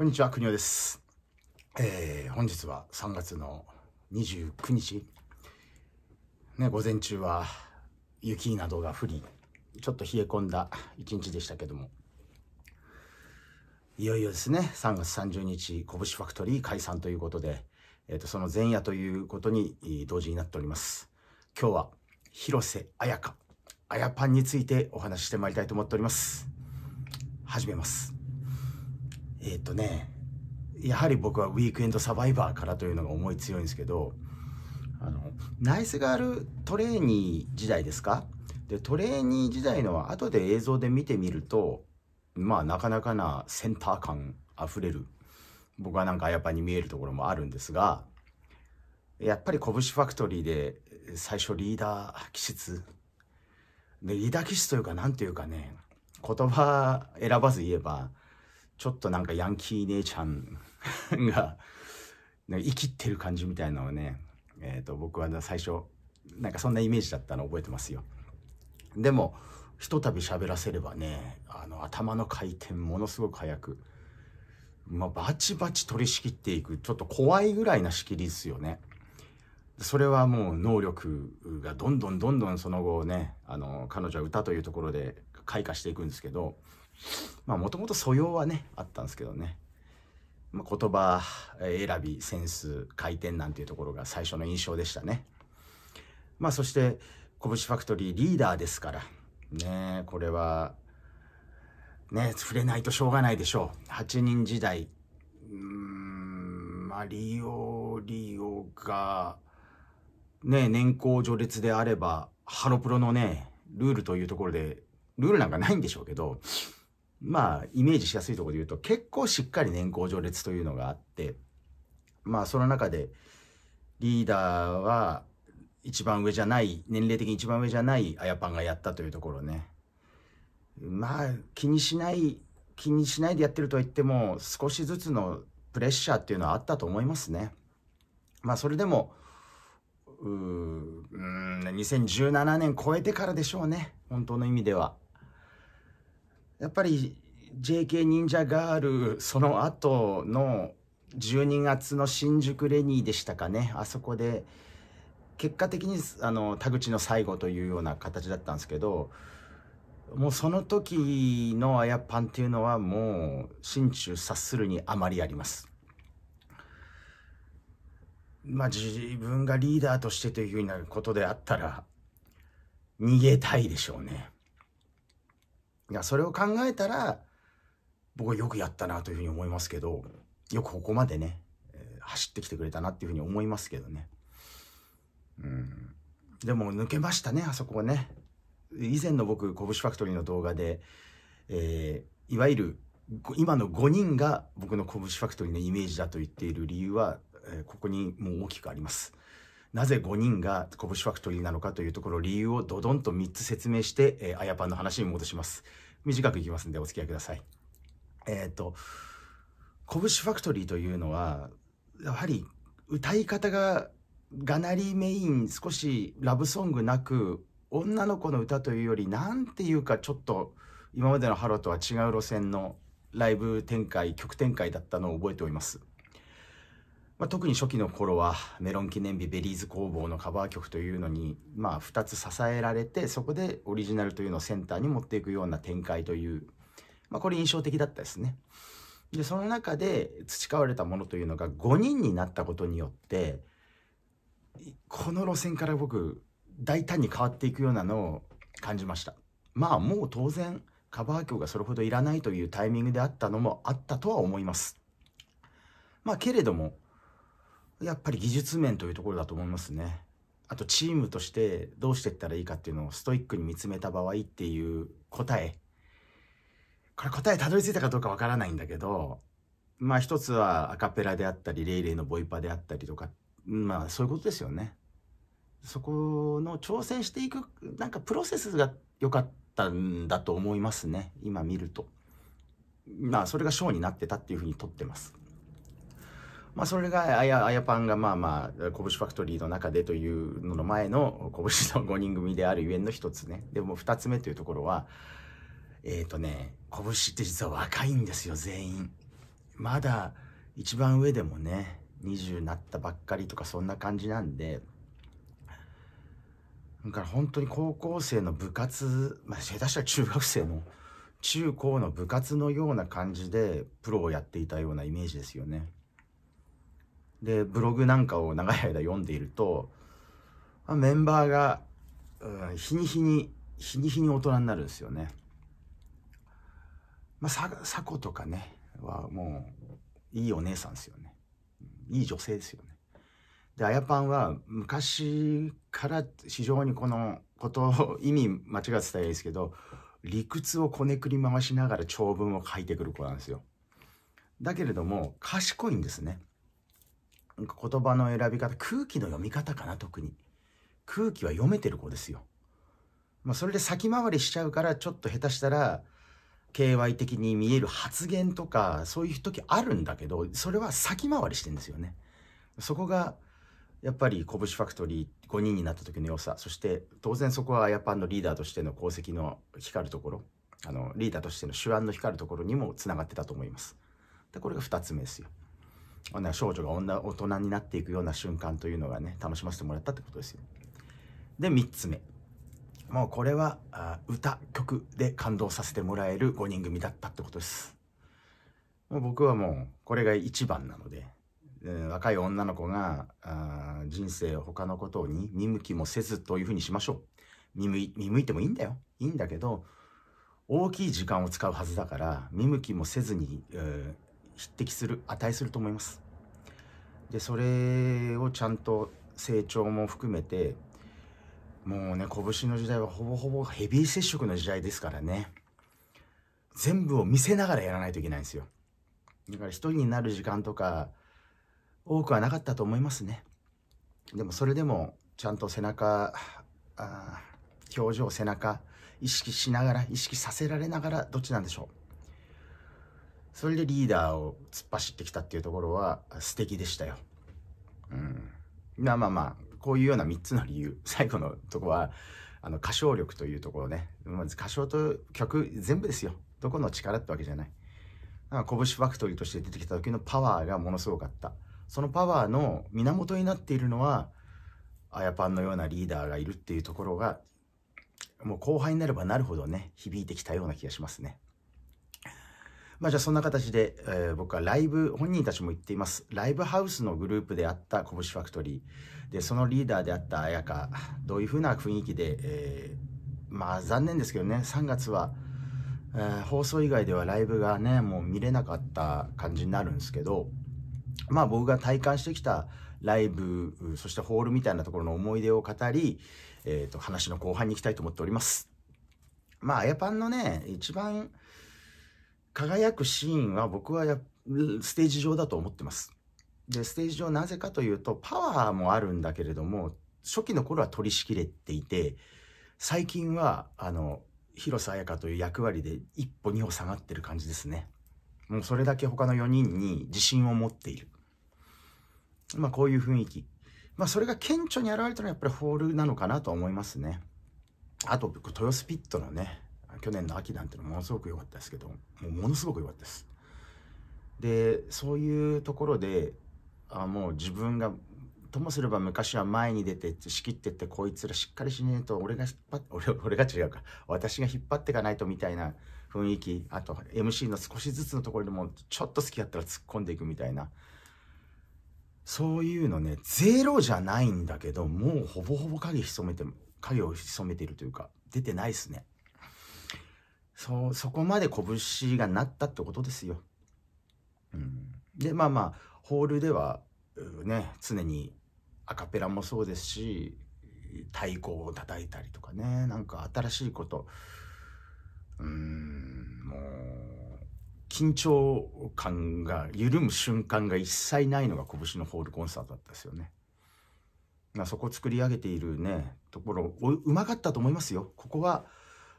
こんにちは、におです。えー、本日は3月の29日。ね、午前中は雪などが降り、ちょっと冷え込んだ一日でしたけども。いよいよですね、3月30日、拳ファクトリー解散ということで、えっ、ー、と、その前夜ということに同時になっております。今日は、広瀬彩香、あやパンについてお話ししてまいりたいと思っております。始めます。えっとねやはり僕はウィークエンドサバイバーからというのが思い強いんですけどあのナイスガールトレーニー時代ですかでトレーニー時代のは後で映像で見てみるとまあなかなかなセンター感あふれる僕はなんかやっぱに見えるところもあるんですがやっぱり拳ファクトリーで最初リーダー気質でリーダー気質というか何というかね言葉選ばず言えばちょっとなんかヤンキー姉ちゃん が、なんか生きてる感じみたいなのをね、えっ、ー、と、僕は最初、なんかそんなイメージだったの覚えてますよ。でも、ひとたび喋らせればね、あの、頭の回転ものすごく速く、まあ、バチバチ取り仕切っていく、ちょっと怖いぐらいな仕切りですよね。それはもう能力がどんどんどんどんその後ね、あの、彼女は歌というところで開花していくんですけど、まあもともと素養はねあったんですけどね、まあ、言葉選びセンス回転なんていうところが最初の印象でしたねまあそして拳ファクトリーリーダーですからねこれはね触れないとしょうがないでしょう8人時代うんまあリオリオがね年功序列であればハロプロのねルールというところでルールなんかないんでしょうけどまあ、イメージしやすいところで言うと、結構しっかり年功序列というのがあって、まあ、その中で、リーダーは一番上じゃない、年齢的に一番上じゃないあやパンがやったというところね。まあ、気にしない、気にしないでやってるとは言っても、少しずつのプレッシャーっていうのはあったと思いますね。まあ、それでも、うん、2017年超えてからでしょうね。本当の意味では。やっぱり JK 忍者ガールその後の12月の新宿レニーでしたかねあそこで結果的にあの田口の最後というような形だったんですけどもうその時のあやパンっていうのはもう心中察するにあまりあります。まあ自分がリーダーとしてというふうなことであったら逃げたいでしょうね。いやそれを考えたら僕はよくやったなというふうに思いますけどよくここまでね、えー、走ってきてくれたなっていうふうに思いますけどね。うん、でも抜けましたねあそこはね。以前の僕拳ファクトリーの動画で、えー、いわゆる今の5人が僕の拳ファクトリーのイメージだと言っている理由は、えー、ここにもう大きくあります。なぜ5人が拳ファクトリーなのかというところ理由をドドンと3つ説明して、えー、あやぱんの話に戻します短くいきますんでお付き合いくださいえっ、ー、と拳ファクトリーというのはやはり歌い方ががなりメイン少しラブソングなく女の子の歌というよりなんていうかちょっと今までのハローとは違う路線のライブ展開曲展開だったのを覚えておりますまあ、特に初期の頃はメロン記念日ベリーズ工房のカバー曲というのに、まあ、2つ支えられてそこでオリジナルというのをセンターに持っていくような展開という、まあ、これ印象的だったですね。でその中で培われたものというのが5人になったことによってこの路線から僕大胆に変わっていくようなのを感じました。まあもう当然カバー曲がそれほどいらないというタイミングであったのもあったとは思います。まあけれどもやっぱり技術面というところだと思いますね。あとチームとしてどうしていったらいいかっていうのをストイックに見つめた場合っていう答え。これ答えたどり着いたかどうかわからないんだけど、まあ一つはアカペラであったり、レイレイのボイパであったりとか、まあそういうことですよね。そこの挑戦していく、なんかプロセスが良かったんだと思いますね。今見ると。まあそれがショーになってたっていうふうにとってます。まあ、それがあや、あやパンがまあまあ、拳ファクトリーの中でというのの前の拳の5人組であるゆえんの一つね。でも二つ目というところは、えっ、ー、とね、拳って実は若いんですよ、全員。まだ、一番上でもね、20なったばっかりとかそんな感じなんで、だから本当に高校生の部活、まあ、下手したら中学生の、中高の部活のような感じでプロをやっていたようなイメージですよね。でブログなんかを長い間読んでいるとメンバーが、うん、日に日に日に日に大人になるんですよね。まあ、さ佐とかねはもういいお姉さんですよね。いい女性ですよね。であやパンは昔から非常にこのこと意味間違ってたらいいですけど理屈をこねくり回しながら長文を書いてくる子なんですよ。だけれども賢いんですね。なんか言葉の選び方、空気の読み方かな、特に。空気は読めてる子ですよ。まあ、それで先回りしちゃうから、ちょっと下手したら、KY 的に見える発言とか、そういう時あるんだけど、それは先回りしてんですよね。そこが、やっぱり、拳ファクトリー5人になった時の良さ、そして、当然そこはアヤパンのリーダーとしての功績の光るところ、あの、リーダーとしての手腕の光るところにもつながってたと思います。で、これが2つ目ですよ。少女が女大人になっていくような瞬間というのがね楽しませてもらったってことですよで3つ目もうこれは歌曲で感動させてもらえる5人組だったってことですもう僕はもうこれが一番なので、えー、若い女の子があ人生を他のことに見向きもせずというふうにしましょう見向いてもいいんだよいいんだけど大きい時間を使うはずだから見向きもせずに、え匹敵する値すると思いますでそれをちゃんと成長も含めてもうね拳の時代はほぼほぼヘビー接触の時代ですからね全部を見せながらやらないといけないんですよだから一人になる時間とか多くはなかったと思いますねでもそれでもちゃんと背中表情背中意識しながら意識させられながらどっちなんでしょうそれでリーダーを突っ走ってきたっていうところは素敵でしたよ。うん。まあまあまあ、こういうような3つの理由。最後のとこは、あの、歌唱力というところね。まず歌唱と曲全部ですよ。どこの力ってわけじゃない。だか拳ファクトリーとして出てきた時のパワーがものすごかった。そのパワーの源になっているのは、あやパンのようなリーダーがいるっていうところが、もう後輩になればなるほどね、響いてきたような気がしますね。まあじゃあそんな形で、えー、僕はライブ、本人たちも言っています。ライブハウスのグループであった拳ファクトリー。で、そのリーダーであった綾香。どういうふうな雰囲気で、えー、まあ残念ですけどね、3月は、えー、放送以外ではライブがね、もう見れなかった感じになるんですけど、まあ僕が体感してきたライブ、そしてホールみたいなところの思い出を語り、えっ、ー、と、話の後半に行きたいと思っております。まあ、あやパンのね、一番輝くシーンは僕はステージ上だと思ってます。でステージ上なぜかというとパワーもあるんだけれども初期の頃は取り仕切れていて最近はあの広瀬彩香という役割で一歩二歩下がってる感じですね。もうそれだけ他の4人に自信を持っている。まあこういう雰囲気。まあそれが顕著に表れたのはやっぱりホールなのかなと思いますね。あと僕、豊洲ピットのね、去年の秋なんてのものすごく良かったですけどもうものすごく良かったですでそういうところであもう自分がともすれば昔は前に出て仕切ってってこいつらしっかりしねえと俺が引っ張って 俺俺が違うか私が引っ張っていかないとみたいな雰囲気あと MC の少しずつのところでもちょっと好きだったら突っ込んでいくみたいなそういうのねゼロじゃないんだけどもうほぼほぼ影潜めて影を潜めているというか出てないっすねそそこまで拳がなったってことですよ。うん、でまあまあホールではね常にアカペラもそうですし太鼓を叩いたりとかねなんか新しいことうんもう緊張感が緩む瞬間が一切ないのが拳のホールコンサートだったですよね。まあ、そこを作り上げているねところうまかったと思いますよ。ここは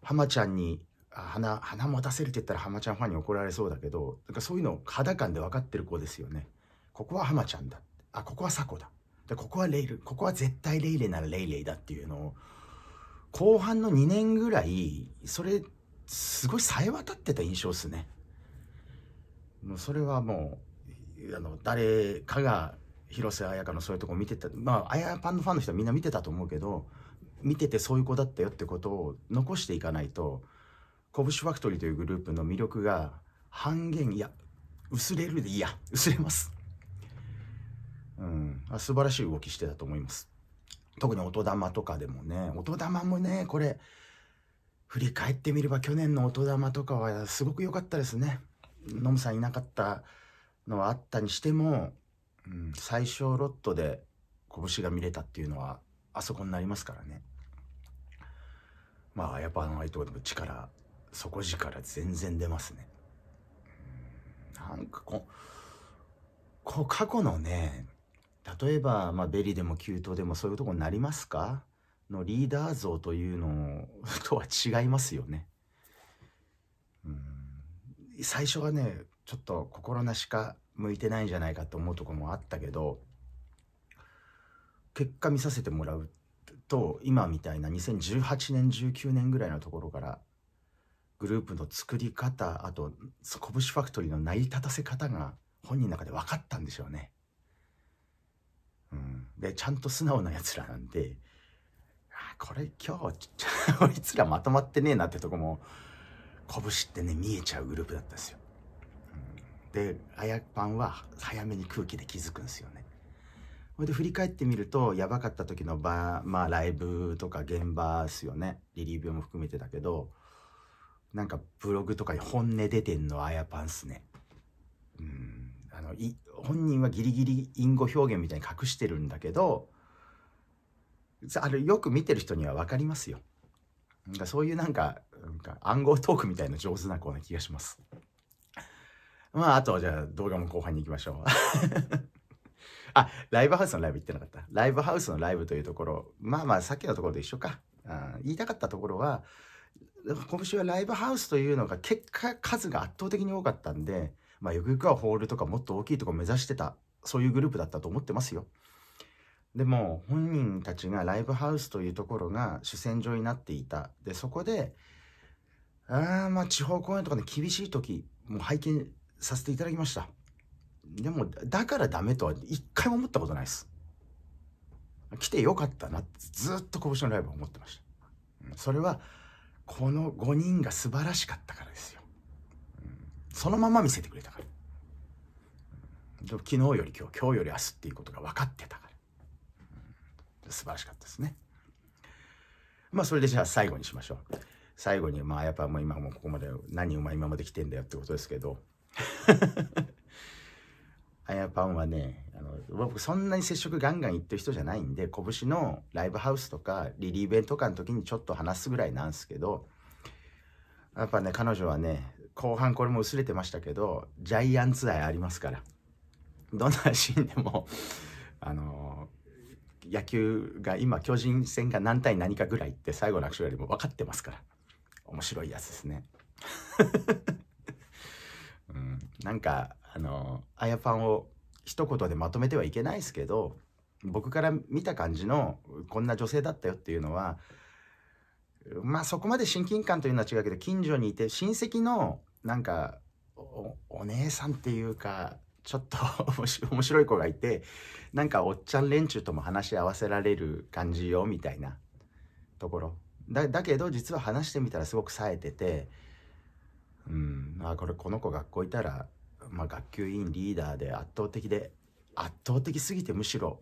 浜ちゃんに花花持たせるって言ったら浜ちゃんファンに怒られそうだけどなんかそういうのを肌感で分かってる子ですよねここは浜ちゃんだあここはサコだでここはレイルここは絶対レイレイならレイレイだっていうのを後半の2年ぐらいそれすごいさえ渡ってた印象っすねもうそれはもうあの誰かが広瀬綾香のそういうとこ見てたまあ綾パンのファンの人はみんな見てたと思うけど見ててそういう子だったよってことを残していかないと拳ファクトリーというグループの魅力が半減いや薄れるでいや薄れますうんあ素晴らしい動きしてたと思います特に音玉とかでもね音玉もねこれ振り返ってみれば去年の音玉とかはすごく良かったですねノムさんいなかったのはあったにしても、うん、最小ロットで拳が見れたっていうのはあそこになりますからねまあやっぱあのあいうとこでも力底力全然出ますね。なんかこう過去のね例えば、まあ、ベリでも急騰でもそういうとこになりますかのリーダー像というの とは違いますよね。うん最初はねちょっと心なしか向いてないんじゃないかと思うとこもあったけど結果見させてもらうと今みたいな2018年19年ぐらいのところからグループの作り方あとこぶしファクトリーの成り立たせ方が本人の中で分かったんでしょうね。うん、でちゃんと素直なやつらなんであこれ今日こ いつらまとまってねえなってとこも拳ってね見えちゃうグループだったんですよ。うん、であやパンは早めに空気で気づくんですよね。それで振り返ってみるとやばかった時の場まあライブとか現場ですよねリリーブも含めてだけど。なんかブログとかに本音出てんのあやパンっすね。うん。あの、い、本人はギリギリ隠語表現みたいに隠してるんだけど、あれよく見てる人には分かりますよ。なんかそういうなんか、なんか暗号トークみたいな上手な子な気がします。まあ、あとはじゃあ動画も後半に行きましょう。あ、ライブハウスのライブ行ってなかった。ライブハウスのライブというところ、まあまあさっきのところで一緒か。言いたかったところは、今週はライブハウスというのが結果数が圧倒的に多かったんで、まあ、よくよくはホールとかもっと大きいとこ目指してた、そういうグループだったと思ってますよ。でも本人たちがライブハウスというところが主戦場になっていた。で、そこで、あまあ地方公演とかで厳しい時、もう拝見させていただきました。でも、だからダメとは一回も思ったことないです。来てよかったなってずっと拳のライブを思ってました。それは、この5人が素晴らしかったからですよ、うん、そのまま見せてくれたから昨日より今日今日より明日っていうことが分かってたから、うん、素晴らしかったですねまあそれでじゃあ最後にしましょう最後にまあやっぱもう今もここまで何を今まで来てんだよってことですけどあやぱんはねあの僕そんなに接触ガンガン行ってる人じゃないんで拳のライブハウスとかリリーベンとかの時にちょっと話すぐらいなんですけどやっぱね彼女はね後半これも薄れてましたけどジャイアンツ愛ありますからどんなシーンでもあのー、野球が今巨人戦が何対何かぐらいって最後のアクションよりも分かってますから面白いやつですね。うん、なんかあのあやパンを一言でまとめてはいけないですけど僕から見た感じのこんな女性だったよっていうのはまあそこまで親近感というのは違うけど近所にいて親戚のなんかおお姉さんっていうかちょっと 面白い子がいてなんかおっちゃん連中とも話し合わせられる感じよみたいなところだだけど実は話してみたらすごく冴えててうんあこれこの子学校いたらまあ、学級委員リーダーで圧倒的で圧倒的すぎてむしろ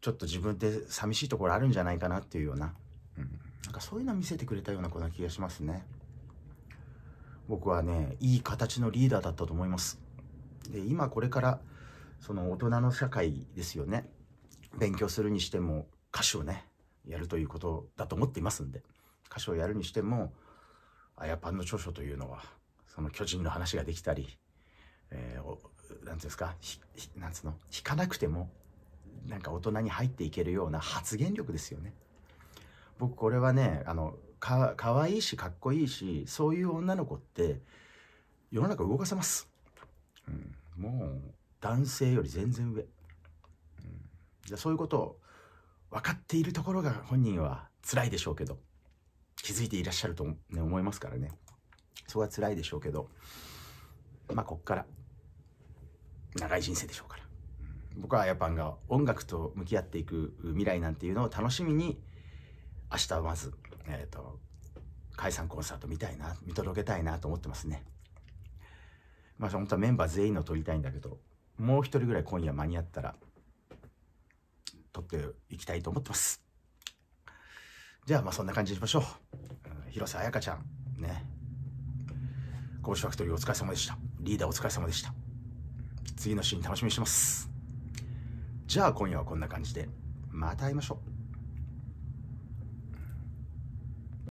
ちょっと自分って寂しいところあるんじゃないかなっていうような,、うん、なんかそういうの見せてくれたような子な気がしますね僕はねいい形のリーダーだったと思いますで今これからその大人の社会ですよね勉強するにしても歌手をねやるということだと思っていますんで歌手をやるにしてもあやパンの著書というのはその巨人の話ができたりえー、なんていうんですかなんつうの引かなくてもなんか大人に入っていけるような発言力ですよね。僕これはねあのかかわいいしかっこいいしそういう女の子って世の中動かせます、うん、もう男性より全然上、うん、じゃそういうことを分かっているところが本人は辛いでしょうけど気づいていらっしゃると、ね、思いますからねそこは辛いでしょうけどまあこっから長い人生でしょうから。僕はヤパンが音楽と向き合っていく未来なんていうのを楽しみに明日はまず、えーと、解散コンサート見たいな見届けたいなと思ってますねまあ本当はメンバー全員の撮りたいんだけどもう一人ぐらい今夜間に合ったら撮っていきたいと思ってますじゃあまあそんな感じにしましょう、うん、広瀬彩香ちゃんねコーチファクトリーお疲れ様でしたリーダーお疲れ様でした次のシーン楽しみにしてます。じゃあ今夜はこんな感じで、また会いましょう。